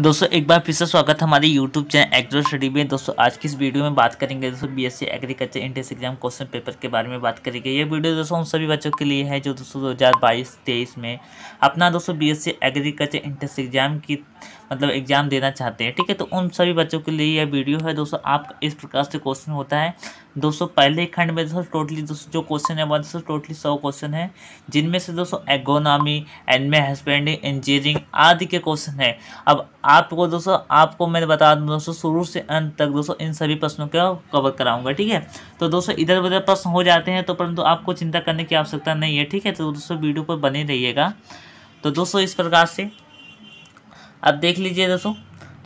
दोस्तों एक बार फिर से स्वागत हमारे यूट्यूब चैनल एग्रो स्टडी में दोस्तों आज की इस वीडियो में बात करेंगे दोस्तों BSc agriculture entrance exam question paper के बारे में बात करेंगे ये वीडियो दोस्तों उन सभी बच्चों के लिए है जो दोस्तों दो हज़ार में अपना दोस्तों बी एग्रीकल्चर इंट्रेंस एग्जाम की मतलब एग्ज़ाम देना चाहते हैं ठीक है तो उन सभी बच्चों के लिए यह वीडियो है दोस्तों आप इस प्रकार से क्वेश्चन होता है दोस्तों पहले खंड में दोस्तों टोटली दोस्तों जो क्वेश्चन है वह दोस्तों टोटली सौ क्वेश्चन है जिनमें से दोस्तों एगोनॉमी एनमे हस्बेंड्री इंजीनियरिंग आदि के क्वेश्चन है अब आपको दोस्तों आपको मैं बता दूँ दोस्तों शुरू से अंत तक दोस्तों इन सभी प्रश्नों का कवर कराऊंगा ठीक है तो दोस्तों इधर उधर प्रश्न हो जाते हैं तो परंतु आपको चिंता करने की आवश्यकता नहीं है ठीक है तो दोस्तों वीडियो पर बने रहिएगा तो दोस्तों इस प्रकार से आप देख लीजिए दोस्तों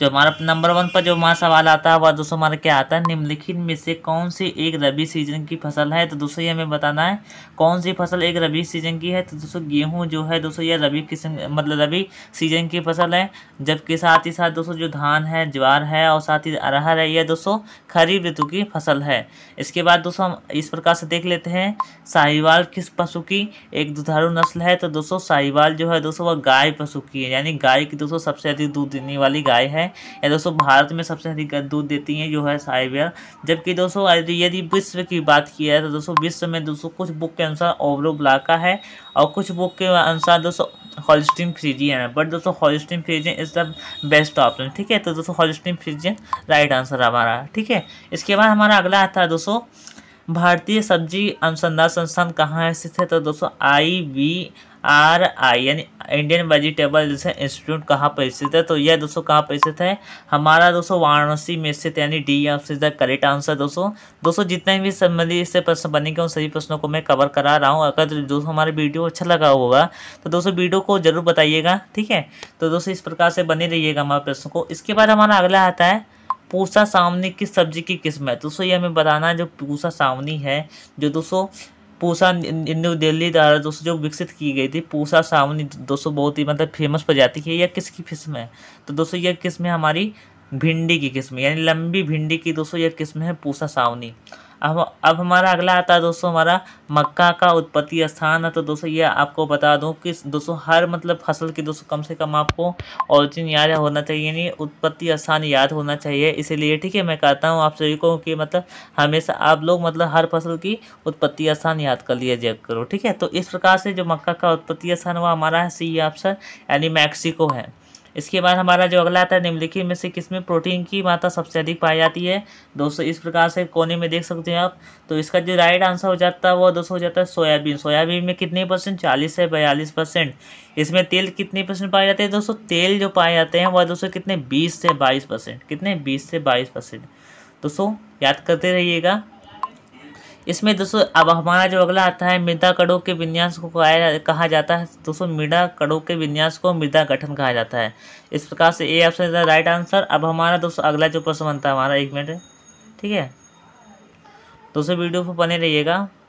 जो हमारा नंबर वन पर जो हमारा सवाल आता है वह दोस्तों हमारा क्या आता है निम्नलिखित में से कौन सी एक रबी सीजन की फसल है तो दोस्तों ये हमें बताना है कौन सी फसल एक रबी सीजन की है तो दोस्तों गेहूँ जो है दोस्तों यह रबी किस्म मतलब रबी सीजन की फसल है जबकि साथ ही साथ दोस्तों जो धान है ज्वार है और साथ ही अरहर है यह दोस्तों खरीफ ऋतु की फसल है इसके बाद दोस्तों हम इस प्रकार से देख लेते हैं साहिवाल किस पशु की एक दुधारू नस्ल है तो दोस्तों साहिवाल जो है दोस्तों वह गाय पशु की है यानी गाय की दोस्तों सबसे अधिक दूध देने वाली गाय है है या दोस्तों भारत में सबसे अधिक दूध देती हैं जो है साइबेरिया जबकि दोस्तों यदि विश्व की बात की जाए तो दोस्तों विश्व में दोस्तों कुछ बुक के अनुसार ओवरो ब्लाका है और कुछ बुक के अनुसार दोस्तों हॉलिस्टीन फ्रीजियन है बट दोस्तों Holstein Friesian is the best option ठीक है तो दोस्तों हॉलिस्टीन फ्रीजियन राइट आंसर हमारा ठीक है इसके बाद हमारा अगला आता है दोस्तों भारतीय सब्जी अनुसंधान संस्थान कहाँ स्थित है तो दोस्तों आई बी आर आई यानी इंडियन वेजिटेबल जैसे इंस्टीट्यूट कहाँ पर स्थित है तो यह दोस्तों कहाँ पर स्थित है हमारा दोस्तों वाराणसी में स्थित यानी D of is the correct answer दोस्तों दोस्तों जितने भी संबंधित इससे प्रश्न बनेंगे उन सभी प्रश्नों को मैं कवर करा रहा हूँ अगर दोस्तों हमारे वीडियो अच्छा लगा होगा तो दोस्तों वीडियो को जरूर बताइएगा ठीक है तो दोस्तों इस प्रकार से बने रहिएगा हमारे प्रश्न को इसके बाद हमारा अगला आता है पूसा सामनी किस सब्जी की किस्म है दोस्तों ये हमें बताना है जो पूसा सामनी है जो दोस्तों पूसा न्यू दिल्ली द्वारा दोस्तों जो विकसित की गई थी पूसा सामनी दोस्तों बहुत ही मतलब फेमस प्रजाति है यह किसकी किस्म है तो दोस्तों यह किस्म है हमारी भिंडी की किस्म यानी लंबी भिंडी की दोस्तों यह किस्म है पूसा सावनी अब अब हमारा अगला आता है दोस्तों हमारा मक्का का उत्पत्ति स्थान है तो दोस्तों ये आपको बता दूं कि दोस्तों हर मतलब फसल की दोस्तों कम से कम आपको ऑरिजिन याद होना चाहिए यानी उत्पत्ति स्थान याद होना चाहिए इसीलिए ठीक है मैं कहता हूँ आप सभी को कि मतलब हमेशा आप लोग मतलब हर फसल की उत्पत्ति स्थान याद कर लिया जाए करो ठीक है तो इस प्रकार से जो मक्का का उत्पत्ति स्थान हुआ हमारा है सी ऑप्शन यानी मैक्सिको है इसके बाद हमारा जो अगला आता है निम्नलिखित में से किसमें प्रोटीन की मात्रा सबसे अधिक पाई जाती है दोस्तों इस प्रकार से कोने में देख सकते हैं आप तो इसका जो राइट आंसर हो जाता है वो दोस्तों हो जाता है सोयाबीन सोयाबीन में कितने परसेंट चालीस से बयालीस परसेंट इसमें तेल कितने परसेंट पाए जाते हैं दोस्तों तेल जो पाए जाते हैं वह दोस्तों कितने बीस से बाईस परसेंट कितने बीस से बाईस परसेंट दोस्तों याद करते रहिएगा इसमें दोस्तों अब हमारा जो अगला आता है मृदा कड़ों के विन्यास को कहा जाता है दोस्तों मृदा कड़ों के विन्यास को मृदा गठन कहा जाता है इस प्रकार से ए ऑप्शन राइट आंसर अब हमारा दोस्तों अगला जो प्रश्न बनता है हमारा एक मिनट ठीक है दोस्तों वीडियो पर बने रहिएगा